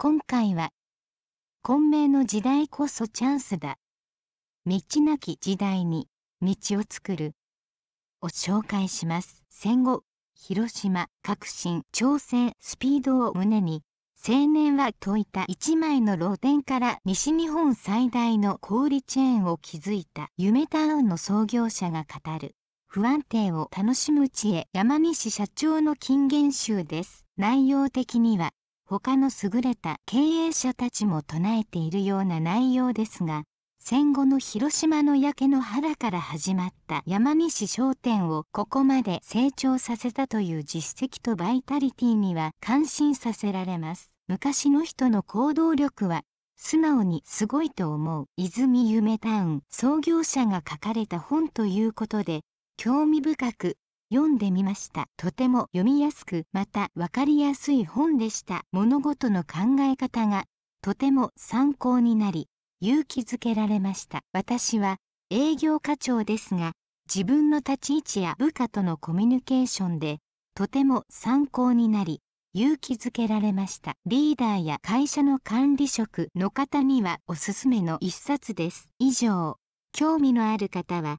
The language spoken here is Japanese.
今回は、混迷の時代こそチャンスだ。道なき時代に道を作る。を紹介します。戦後、広島、革新、挑戦、スピードを胸に、青年は説いた一枚の露店から西日本最大の小売チェーンを築いた夢タウンの創業者が語る。不安定を楽しむ知恵山西社長の金言集です。内容的には他の優れた経営者たちも唱えているような内容ですが戦後の広島の焼け野原から始まった山西商店をここまで成長させたという実績とバイタリティには感心させられます昔の人の行動力は素直にすごいと思う泉夢タウン創業者が書かれた本ということで興味深く読んでみました。とても読みやすく、また分かりやすい本でした。物事の考え方がとても参考になり、勇気づけられました。私は営業課長ですが、自分の立ち位置や部下とのコミュニケーションで、とても参考になり、勇気づけられました。リーダーや会社の管理職の方にはおすすめの一冊です。以上、興味のある方は、